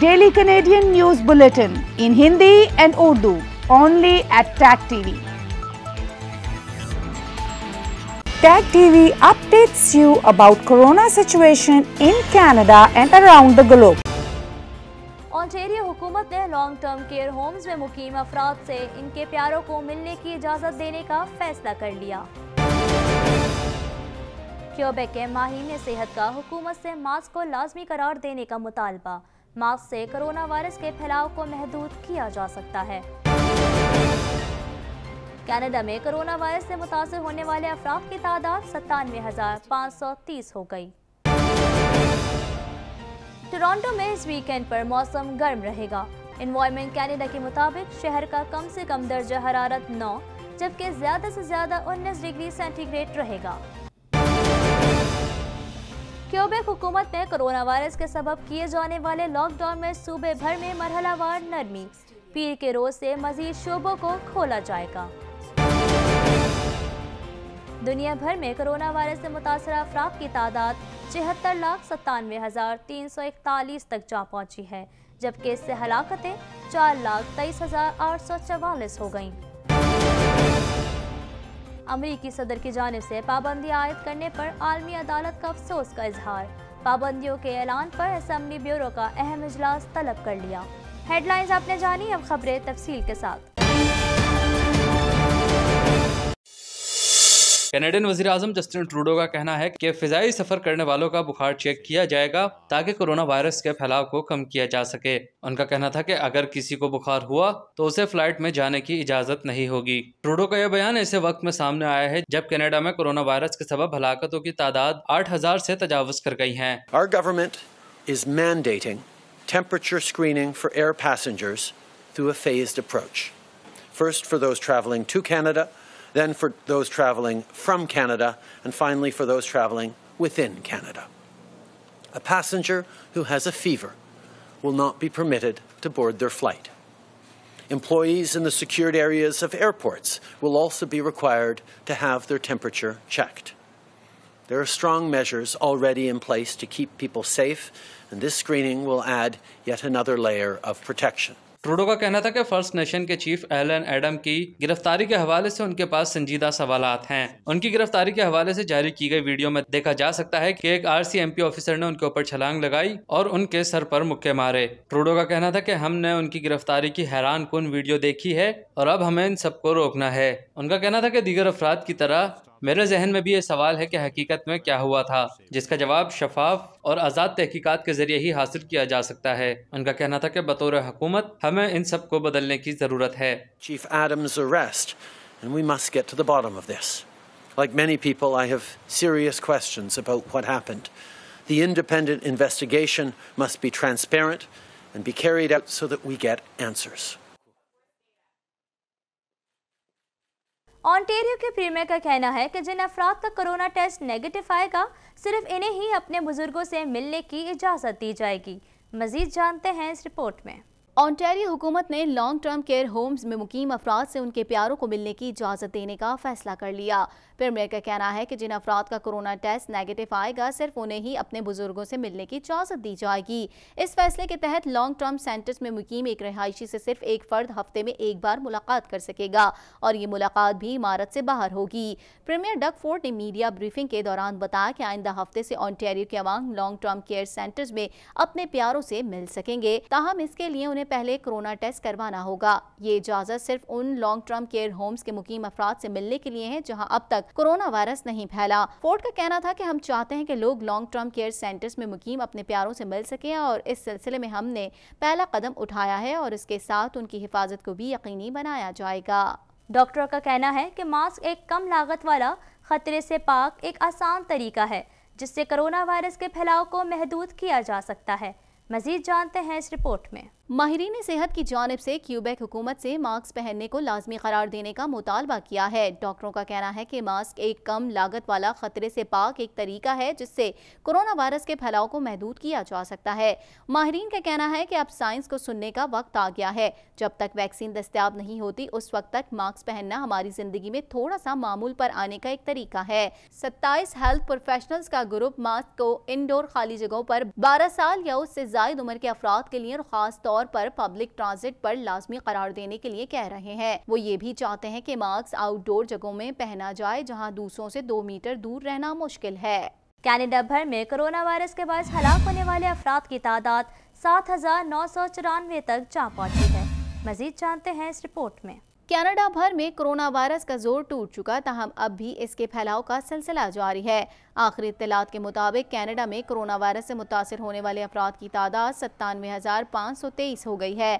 Daily Canadian news bulletin in Hindi and Urdu only at Tag TV Tag TV updates you about corona situation in Canada and around the globe Ontario हुकूमत ने long term care homes में मुकीम अफराद से इनके प्यारों को मिलने की इजाज़त देने का फैसला कर लिया क्योबेक के माहिने सेहत का हुकूमत से मास्क को लाजमी करार देने का मुतालबा मास्क से कोरोना वायरस के फैलाव को महदूद किया जा सकता है कनाडा में कोरोना वायरस से मुतासर होने वाले अफराद की तादाद सत्तानवे हजार पाँच सौ तीस हो गई टोरंटो में इस वीकेंड पर मौसम गर्म रहेगा इन्वायरमेंट कनाडा के मुताबिक शहर का कम से कम दर्जा हरारत 9 जबकि ज़्यादा से ज़्यादा 19 डिग्री सेंटीग्रेड रहेगा કેબ હોકમત ને કોરોના વાયરસ કે સબબ કિયે જાવને વાલે લોકડાઉન મે સુબે ભર મે મરહલા વાર નરમી પીર કે રો સે મઝીર શુબો કો ખોલા જાયેગા દુનિયા ભર મે કોરોના વાયરસ સે મુતાસરા ફરાક કી તાદાદ 7697341 તક જા પહોંચી હૈ જબ કેસ સે હલાકાતે 423844 હો ગઈ अमरीकी सदर की जानब ऐसी पाबंदी आयद करने आरोप आलमी अदालत का अफसोस का इजहार पाबंदियों के ऐलान पर असम्बली ब्यूरो का अहम इजलास तलब कर लिया हेडलाइंस आपने जानी अब खबरें तफसील के साथ कैनेडियन वजी आजम जस्टिन ट्रूडो का कहना है की फिजाई सफर करने वालों का बुखार चेक किया जाएगा ताकि कोरोना वायरस के फैलाव को कम किया जा सके उनका कहना था की अगर किसी को बुखार हुआ तो उसे फ्लाइट में जाने की इजाजत नहीं होगी ट्रूडो का यह बयान ऐसे वक्त में सामने आया है जब कनाडा में कोरोना वायरस के सब हलाकतों की तादाद आठ हजार ऐसी तजावज कर गई है Our government is mandating temperature screening for air passengers through a phased approach. First, for those traveling to Canada, then for those traveling from Canada, and finally for those traveling within Canada. A passenger who has a fever will not be permitted to board their flight. Employees in the secured areas of airports will also be required to have their temperature checked. There are strong measures already in place to keep people safe, and this screening will add yet another layer of protection. Trudeau का कहना था कि first nation के chief Allan Adam की गिरफ्तारी के हवाले से उनके पास संजीदा सवाल हैं उनकी गिरफ्तारी के हवाले से जारी की गई वीडियो में देखा जा सकता है कि एक आरसीएमपी ऑफिसर ने उनके ऊपर छलांग लगाई और उनके सर पर मुक्के मारे ट्रूडो का कहना था कि हमने उनकी गिरफ्तारी की हैरान वीडियो देखी है और अब हमें इन सबको रोकना है उनका कहना था कि दीगर अफराद की तरह मेरे जहन में भी ये सवाल है कि हकीकत में क्या हुआ था जिसका जवाब शफाफ और आज़ाद तहकीकात के ज़रिए ही हासिल किया जा सकता है उनका कहना था कि बतौर हुकूमत हमें इन सब को बदलने की ज़रूरत है Chief Adams' arrest, and we must get to the bottom of this. Like many people, I have serious questions about what happened. The independent investigation must be transparent and be carried out so that we get answers. Ontario के premier का कहना है कि जिन अफराद का corona test negative आएगा सिर्फ इन्हें ही अपने बुजुर्गों से मिलने की इजाज़त दी जाएगी मजीद जानते हैं इस रिपोर्ट में ऑन्टेरियो हुकूमत ने लॉन्ग टर्म केयर होम्स में मुकीम अफराद से उनके प्यारों को मिलने की इजाज़त देने का फैसला कर लिया प्रेमियर का कहना है कि जिन अफराद का कोरोना टेस्ट नेगेटिव आएगा सिर्फ उन्हें ही अपने बुजुर्गों से मिलने की इजाज़त दी जाएगी इस फैसले के तहत लॉन्ग टर्म सेंटर्स में मुकीम एक रहायशी से सिर्फ एक फर्द हफ्ते में एक बार मुलाकात कर सकेगा और ये मुलाकात भी इमारत से बाहर होगी प्रीमियर डक फोर्ट ने मीडिया ब्रीफिंग के दौरान बताया कि आइंदा हफ्ते से ऑनटेरियो के अवाम लॉन्ग टर्म केयर सेंटर्स में अपने प्यारों से मिल सकेंगे ताहम इसके लिए उन्हें पहले कोरोना टेस्ट करवाना होगा ये इजाज़त सिर्फ उन लॉन्ग टर्म केयर होम्स के मुकीम अफराद से मिलने के लिए है जहां अब तक कोरोना वायरस नहीं फैला फोर्ट का कहना था कि हम चाहते हैं कि लोग लॉन्ग टर्म केयर सेंटर्स में मुकीम अपने प्यारों से मिल सकें और इस सिलसिले में हमने पहला कदम उठाया है और इसके साथ उनकी हिफाजत को भी यकीनी बनाया जाएगा डॉक्टर का कहना है कि मास्क एक कम लागत वाला खतरे से पाक एक आसान तरीका है जिससे कोरोना वायरस के फैलाव को महदूद किया जा सकता है मजीद जानते हैं इस रिपोर्ट में माहरीन सेहत की जानब से क्यूबेक हुकूमत से मास्क पहनने को लाजमी करार देने का मुतालबा किया है डॉक्टरों का कहना है कि मास्क एक कम लागत वाला खतरे से पाक एक तरीका है जिससे कोरोना वायरस के फैलाव को महदूद किया जा सकता है माहरीन का कहना है कि अब साइंस को सुनने का वक्त आ गया है जब तक वैक्सीन दस्तियाब नहीं होती उस वक्त तक मास्क पहनना हमारी जिंदगी में थोड़ा सा मामूल पर आने का एक तरीका है सत्ताईस हेल्थ प्रोफेशनल्स का ग्रुप मास्क को इनडोर खाली जगहों पर बारह साल या उससे जायद उम्र के अफराद के लिए खास तौर तौर पर पब्लिक ट्रांजिट पर लाजमी करार देने के लिए कह रहे हैं वो ये भी चाहते हैं कि मास्क आउटडोर जगहों में पहना जाए जहाँ दूसरों से दो मीटर दूर रहना मुश्किल है कैनेडा भर में कोरोना वायरस के बायस हलाक होने वाले अफराद की तादाद सात हजार नौ सौ चौरानवे तक जा पहुँची है मजीद जानते हैं इस रिपोर्ट में कनाडा भर में कोरोना वायरस का जोर टूट चुका तहम अब भी इसके फैलाव का सिलसिला जारी है आखिरी इतलात के मुताबिक कैनेडा में कोरोना वायरस से मुतासर होने वाले अफराद की तादाद सत्तानवे हज़ार पाँच सौ तेईस हो गई है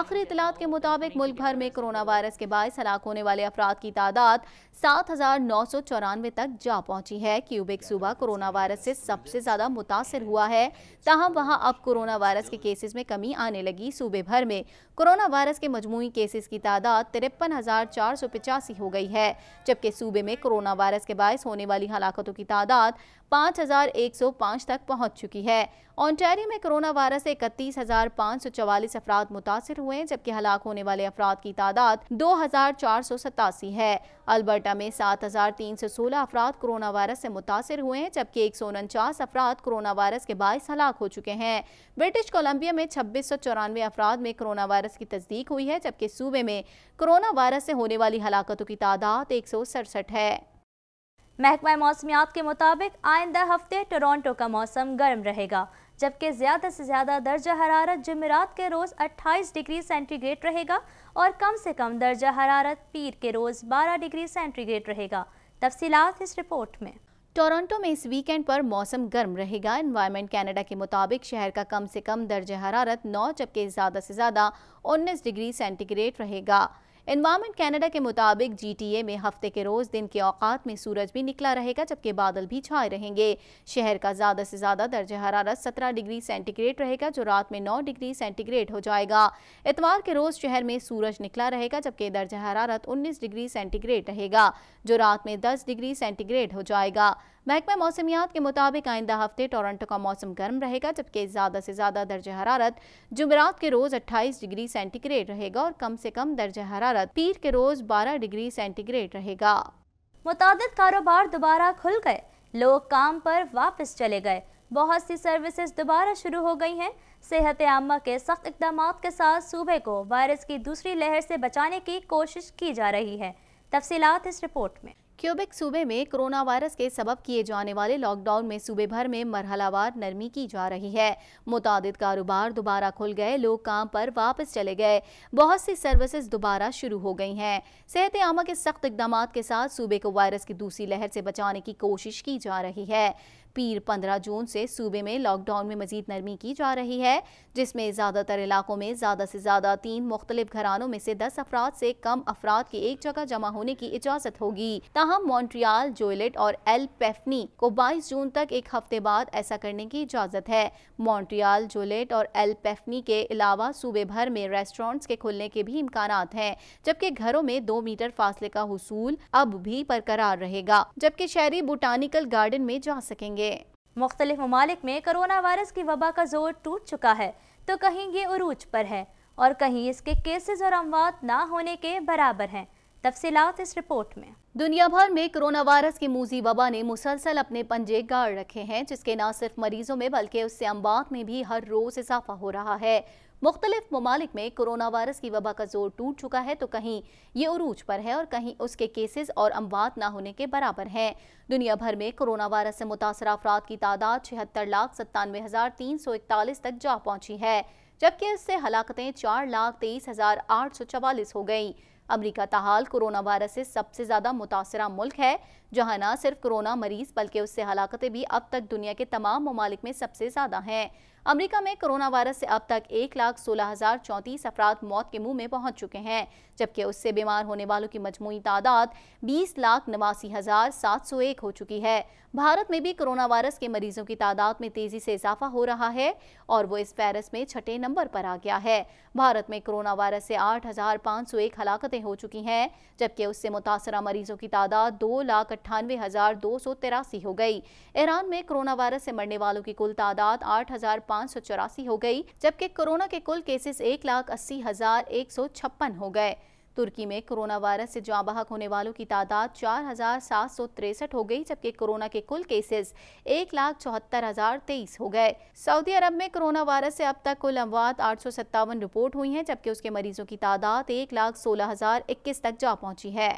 आखिरी इतलात के मुताबिक मुल्क भर में कोरोना वायरस के बायस हलाक होने वाले अफराद की तादाद सात हज़ार नौ सौ चौरानवे तक जा पहुंची है क्यूबिक सूबा कोरोना वायरस से सबसे ज़्यादा मुतासर हुआ है तहम वहाँ अब कोरोना वायरस के केसेस में कमी आने लगी सूबे भर में कोरोना वायरस के मजमू केसेस की तादाद तिरपन हज़ार चार सौ पिचासी हो गई है जबकि सूबे में कोरोना वायरस के बायस होने वाली हलाकतों की तादाद सौ 5,105 तक पहुंच चुकी है ऑन्टेरियो में कोरोना वायरस से इकतीस हजार पाँच सौ चवालीस अफराद मुतासर हुए जबकि हलाक होने वाले अफराद की तादाद दो हजार चार सौ सतासी है अल्बर्टा में सात हजार तीन सौ सोलह अफराद कोरोना वायरस से मुतासर हुए हैं जबकि एक सौ उनचास अफराद कोरोना वायरस के बायस हलाक हो चुके हैं ब्रिटिश कोलम्बिया में छब्बीस सौ चौरानवे अफराद में कोरोना वायरस की तस्दीक हुई है जबकि सूबे में कोरोना वायरस से होने वाली हलाकतों की तादाद एक सौ सड़सठ है महकमा मौसमियात के मुताबिक आइंदा हफ्ते टोरंटो का मौसम गर्म रहेगा जबकि ज़्यादा से ज़्यादा दर्जा हरारत जमेरात के रोज़ 28 डिग्री सेंटीग्रेड रहेगा और कम से कम दर्जा हरारत पीर के रोज़ 12 डिग्री सेंटीग्रेड रहेगा तफसीत इस रिपोर्ट में टोरंटो में इस वीकेंड पर मौसम गर्म रहेगा इन्वायरमेंट कनाडा के मुताबिक शहर का कम से कम दर्ज हरारत 9 जबकि ज़्यादा से ज़्यादा 19 डिग्री सेंटीग्रेड रहेगा इन्वायरमेंट कनाडा के मुताबिक जीटीए में हफ्ते के रोज़ दिन के औकात में सूरज भी निकला रहेगा जबकि बादल भी छाए रहेंगे शहर का ज़्यादा से ज़्यादा दर्ज हरारत सत्रह डिग्री सेंटीग्रेड रहेगा जो रात में नौ डिग्री सेंटीग्रेड हो जाएगा इतवार के रोज़ शहर में सूरज निकला रहेगा जबकि दर्ज हरारत उन्नीस डिग्री सेंटीग्रेड रहेगा जो रात में दस डिग्री सेंटीग्रेड हो जाएगा महकमा मौसमियात के मुताबिक आइंदा हफ्ते टोरंटो का मौसम गर्म रहेगा जबकि ज़्यादा से ज़्यादा दर्ज हरारत जुमेरात के रोज़ 28 डिग्री सेंटीग्रेड रहेगा और कम से कम दर्ज हरारत पीर के रोज़ 12 डिग्री सेंटीग्रेड रहेगा मुतद कारोबार दोबारा खुल गए लोग काम पर वापस चले गए बहुत सी सर्विसेज दोबारा शुरू हो गई हैं सेहत आमा के सख्त इकदाम के साथ सूबे को वायरस की दूसरी लहर से बचाने की कोशिश की जा रही है तफसीत इस रिपोर्ट में क्यूबेक सूबे में कोरोना वायरस के सबब किए जाने वाले लॉकडाउन में सूबे भर में मरहलावार नरमी की जा रही है मुताद कारोबार दोबारा खुल गए लोग काम पर वापस चले गए बहुत सी सर्विसेज दोबारा शुरू हो गई हैं सेहत आमा के सख्त इकदाम के साथ सूबे को वायरस की दूसरी लहर से बचाने की कोशिश की जा रही है पीर 15 जून से सूबे में लॉकडाउन में मजीद नरमी की जा रही है जिसमें ज़्यादातर इलाकों में ज़्यादा से ज़्यादा तीन मुख्तलिफ घरानों में से दस अफराद से कम अफराद की एक जगह जमा होने की इजाज़त होगी ताहम मॉन्ट्रियाल जोयलेट और एल पेफनी को बाईस जून तक एक हफ्ते बाद ऐसा करने की इजाज़त है मॉन्ट्रियाल जोलेट और एल पेफनी के अलावा सूबे भर में रेस्टोरेंट्स के खुलने के भी इम्कान हैं जबकि घरों में दो मीटर फासले का हसूल अब भी बरकरार रहेगा जबकि शहरी बोटानिकल गार्डन में जा सकेंगे चाहिए मुख्तलिफ ममालिक में करोना वायरस की वबा का जोर टूट चुका है तो कहीं ये उरूज पर है और कहीं इसके केसेस और अमवात ना होने के बराबर हैं तफसीत इस रिपोर्ट में दुनिया भर में कोरोना वायरस की मूजी वबा ने मुसलसल अपने पंजे गाड़ रखे हैं जिसके न सिर्फ मरीजों में बल्कि उससे अमवात में भी हर रोज इजाफा हो रहा है मुख्तलिफ ममालिक में कोरोना वायरस की वबा का जोर टूट चुका है तो कहीं ये उरूज पर है और कहीं उसके केसेस और अमवात ना होने के बराबर हैं दुनिया भर में कोरोना वायरस से मुतासर अफराद की तादाद छिहत्तर लाख सत्तानवे हज़ार तीन सौ इकतालीस तक जा पहुंची है जबकि इससे हलाकतें चार लाख तेईस हज़ार आठ सौ चवालीस हो गई अमरीका तहाल कोरोना वायरस से सबसे ज़्यादा मुतासर मुल्क है जहाँ न सिर्फ कोरोना मरीज बल्कि उससे हलाकतें भी अब तक दुनिया के तमाम ममालिक में सबसे ज़्यादा हैं अमरीका में कोरोना वायरस से अब तक एक लाख सोलह हजार चौंतीस अफराद मौत के मुंह में पहुंच चुके हैं जबकि उससे बीमार होने वालों की मजमू तादाद बीस लाख नवासी हजार सात सौ एक हो चुकी है भारत में भी कोरोना वायरस के मरीजों की तादाद में तेजी से इजाफा हो रहा है और वो इस वायरस में छठे नंबर पर आ गया है भारत में कोरोना वायरस से आठ हजार पाँच सौ एक हलाकतें हो चुकी हैं जबकि उससे मुतासरा मरीजों की तादाद दो लाख अट्ठानवे हजार दो सौ तिरासी हो गई ईरान में कोरोना वायरस से मरने वालों की कुल तादाद आठ हजार पाँच सौ चौरासी हो गई जबकि कोरोना के कुल केसेस एक लाख अस्सी हजार एक सौ छप्पन हो गए तुर्की में कोरोना वायरस से जहाँ बहक होने वालों की तादाद चार हजार सात सौ तिरसठ हो गई जबकि कोरोना के कुल केसेस एक लाख चौहत्तर हजार तेईस हो गए सऊदी अरब में कोरोना वायरस से अब तक कुल अमवात आठ सौ सत्तावन रिपोर्ट हुई है जबकि उसके मरीजों की तादाद एक लाख सोलह हजार इक्कीस तक जा पहुँची है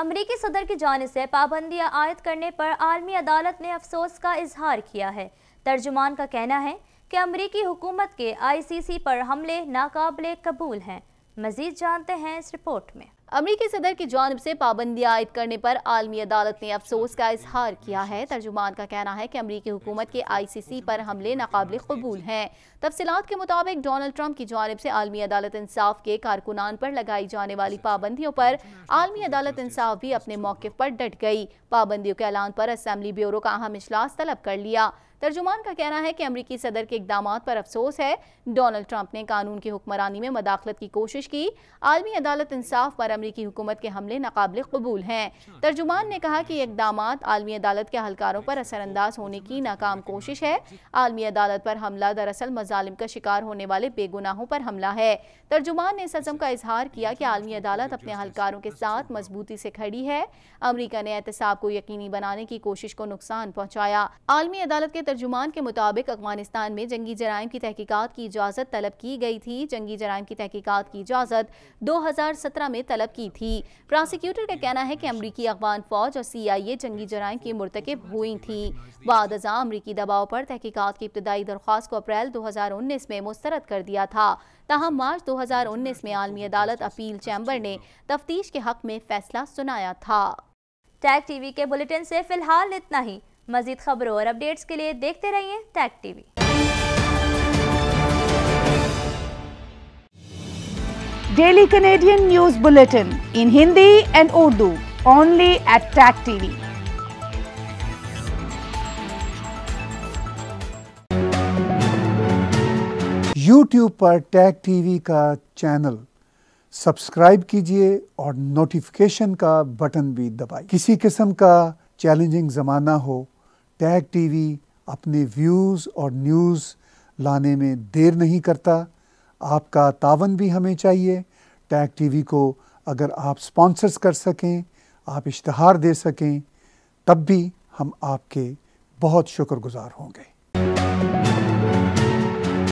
अमरीकी सदर की जानब से पाबंदियां आयद करने पर आलमी अदालत ने अफसोस का इजहार किया है तर्जुमान का कहना है कि अमरीकी हुकूमत के आईसीसी पर हमले नाकबले कबूल हैं मजीद जानते हैं इस रिपोर्ट में अमरीकी सदर की जानब से पाबंदियाँ आयद करने पर आलमी अदालत ने अफसोस का इजहार किया है तर्जुमान का कहना है कि अमरीकी हुकूमत के आई सी सी पर हमले नाकबले कबूल हैं तफसीत के मुताबिक डोनल्ड ट्रंप की जानब से आलमी अदालत इंसाफ के कारकुनान पर लगाई जाने वाली पाबंदियों पर आलमी अदालत इंसाफ भी अपने मौके पर डट गई पाबंदियों के ऐलान पर असम्बली ब्यूरो का अहम अजलास तलब कर लिया तर्जुमान का कहना है कि अमरीकी सदर के इकदाम पर अफसोस है डोनल्ड ट्रंप ने कानून की हुक्मरानी में मदाखलत की कोशिश की आलमी अदालत इंसाफ पर अमरीकी हुकूमत के हमले नाकबिल कबूल हैं तर्जुमान ने कहा कि इकदाम आलमी अदालत के अहलकारों पर असरानंदाज होने की नाकाम कोशिश है आलमी अदालत पर हमला दरअसल मजालिम का शिकार होने वाले बेगुनाहों पर हमला है तर्जुमान ने इस अजम का इजहार किया कि आलमी अदालत अपने अहलकारों के साथ मजबूती से खड़ी है अमरीका ने एहतसाब को यकीनी बनाने की कोशिश को नुकसान पहुँचाया आलमी अदालत के तर्जुमान के मुताबिक अफगानिस्तान में जंगी जराइम की तहकीकत की इजाज़त तलब की गई थी जंगी जराइम की तहकीकत की इजाज़त 2017 में तलब की थी प्रोसिक्यूटर का कहना है कि अमरीकी अफगान फ़ौज और सी आई ए जंगी जराइम की मरतकब हुई थी बाद अजा अमरीकी दबाव पर तहकीकत की इब्तदाई दरख्वास्त को अप्रैल दो हज़ार उन्नीस में मुस्तरद कर दिया था तहम मार्च दो हज़ार उन्नीस में आलमी अदालत अपील चैम्बर ने तफ्तीश के हक में फैसला सुनाया था टैग टीवी के बुलेटिन से फिलहाल इतना ही मजीद खबरों और अपडेट्स के लिए देखते रहिए Tag TV daily Canadian news bulletin in Hindi and Urdu only at Tag TV YouTube पर टैग टीवी का चैनल सब्सक्राइब कीजिए और नोटिफिकेशन का बटन भी दबाइए किसी किस्म का चैलेंजिंग ज़माना हो टैग टीवी अपने व्यूज़ और न्यूज़ लाने में देर नहीं करता आपका तावन भी हमें चाहिए टैग टीवी को अगर आप स्पॉन्सर्स कर सकें आप इश्तहार दे सकें तब भी हम आपके बहुत शुक्रगुजार होंगे